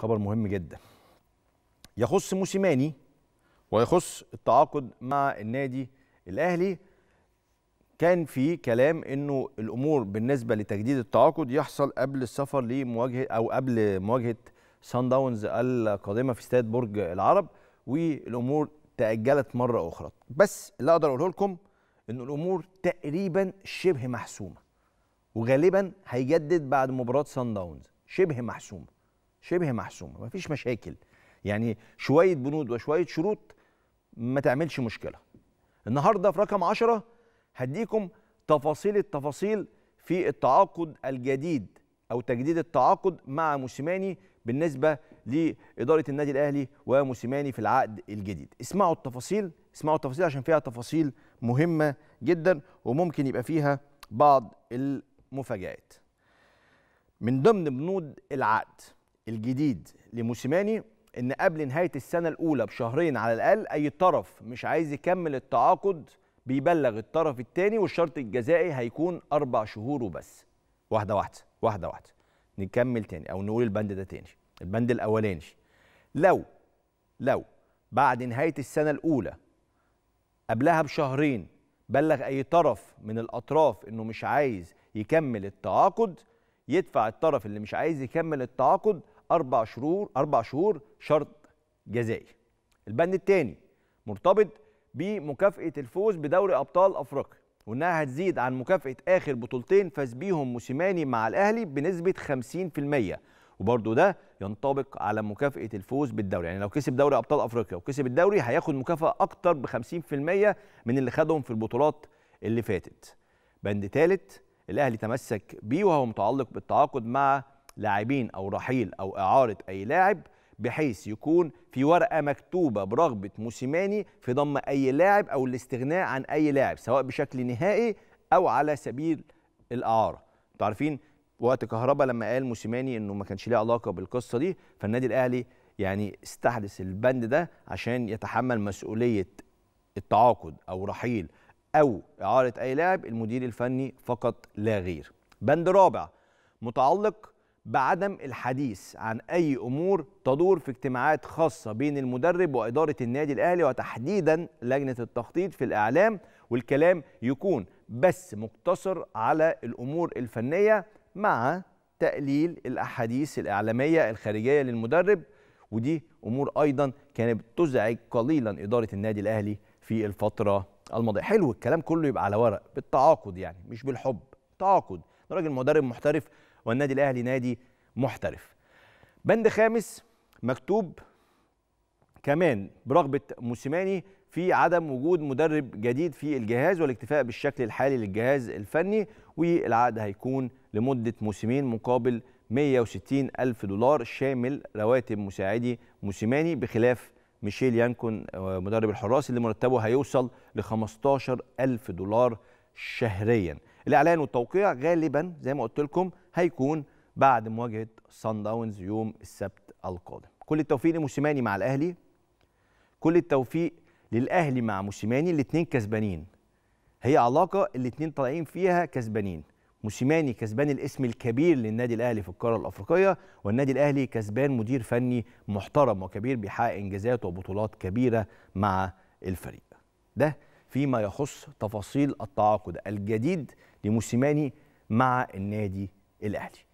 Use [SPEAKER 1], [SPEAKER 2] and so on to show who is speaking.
[SPEAKER 1] خبر مهم جدا يخص موسيماني ويخص التعاقد مع النادي الاهلي كان في كلام انه الامور بالنسبه لتجديد التعاقد يحصل قبل السفر لمواجهه او قبل مواجهه سان داونز القادمه في استاد برج العرب والامور تاجلت مره اخرى بس اللي اقدر اقوله لكم ان الامور تقريبا شبه محسومه وغالبا هيجدد بعد مباراه سان داونز شبه محسومه شبه محسومه مفيش مشاكل يعني شويه بنود وشويه شروط ما تعملش مشكله النهارده في رقم 10 هديكم تفاصيل التفاصيل في التعاقد الجديد او تجديد التعاقد مع موسيماني بالنسبه لاداره النادي الاهلي وموسيماني في العقد الجديد اسمعوا التفاصيل اسمعوا التفاصيل عشان فيها تفاصيل مهمه جدا وممكن يبقى فيها بعض المفاجآت من ضمن بنود العقد الجديد لموسيماني ان قبل نهايه السنه الاولى بشهرين على الاقل اي طرف مش عايز يكمل التعاقد بيبلغ الطرف الثاني والشرط الجزائي هيكون اربع شهور وبس واحده واحده واحده واحده نكمل تاني او نقول البند ده تاني البند الاولاني لو لو بعد نهايه السنه الاولى قبلها بشهرين بلغ اي طرف من الاطراف انه مش عايز يكمل التعاقد يدفع الطرف اللي مش عايز يكمل التعاقد أربع شهور أربع شهور شرط جزائي. البند الثاني مرتبط بمكافأة الفوز بدوري أبطال أفريقيا وإنها هتزيد عن مكافأة آخر بطولتين فاز بيهم موسيماني مع الأهلي بنسبة 50% وبرضه ده ينطبق على مكافأة الفوز بالدوري يعني لو كسب دوري أبطال أفريقيا وكسب الدوري هياخد مكافأة أكتر ب 50% من اللي خدهم في البطولات اللي فاتت. بند ثالث الأهلي تمسك بيه وهو متعلق بالتعاقد مع لاعبين او رحيل او اعاره اي لاعب بحيث يكون في ورقه مكتوبه برغبه موسيماني في ضم اي لاعب او الاستغناء عن اي لاعب سواء بشكل نهائي او على سبيل الاعاره انتوا عارفين وقت كهربا لما قال موسيماني انه ما كانش ليه علاقه بالقصه دي فالنادي الاهلي يعني استحدث البند ده عشان يتحمل مسؤوليه التعاقد او رحيل او اعاره اي لاعب المدير الفني فقط لا غير بند رابع متعلق بعدم الحديث عن أي أمور تدور في اجتماعات خاصة بين المدرب وإدارة النادي الأهلي وتحديدا لجنة التخطيط في الإعلام والكلام يكون بس مقتصر على الأمور الفنية مع تقليل الأحاديث الإعلامية الخارجية للمدرب ودي أمور أيضا كانت تزعج قليلا إدارة النادي الأهلي في الفترة الماضية حلو الكلام كله يبقى على ورق بالتعاقد يعني مش بالحب تعاقد راجل مدرب محترف والنادي الاهلي نادي محترف بند خامس مكتوب كمان برغبه موسيماني في عدم وجود مدرب جديد في الجهاز والاكتفاء بالشكل الحالي للجهاز الفني والعقد هيكون لمده موسمين مقابل 160 ألف دولار شامل رواتب مساعدي موسيماني بخلاف ميشيل يانكون آه، مدرب الحراس اللي مرتبه هيوصل ل 15 ألف دولار شهريا الاعلان والتوقيع غالبا زي ما قلت لكم هيكون بعد مواجهه صن داونز يوم السبت القادم كل التوفيق لموسيماني مع الاهلي كل التوفيق للاهلي مع موسيماني الاثنين كسبانين هي علاقه الاثنين طالعين فيها كسبانين موسيماني كسبان الاسم الكبير للنادي الاهلي في القاره الافريقيه والنادي الاهلي كسبان مدير فني محترم وكبير بيحقق انجازات وبطولات كبيره مع الفريق ده فيما يخص تفاصيل التعاقد الجديد لموسيماني مع النادي الاهلي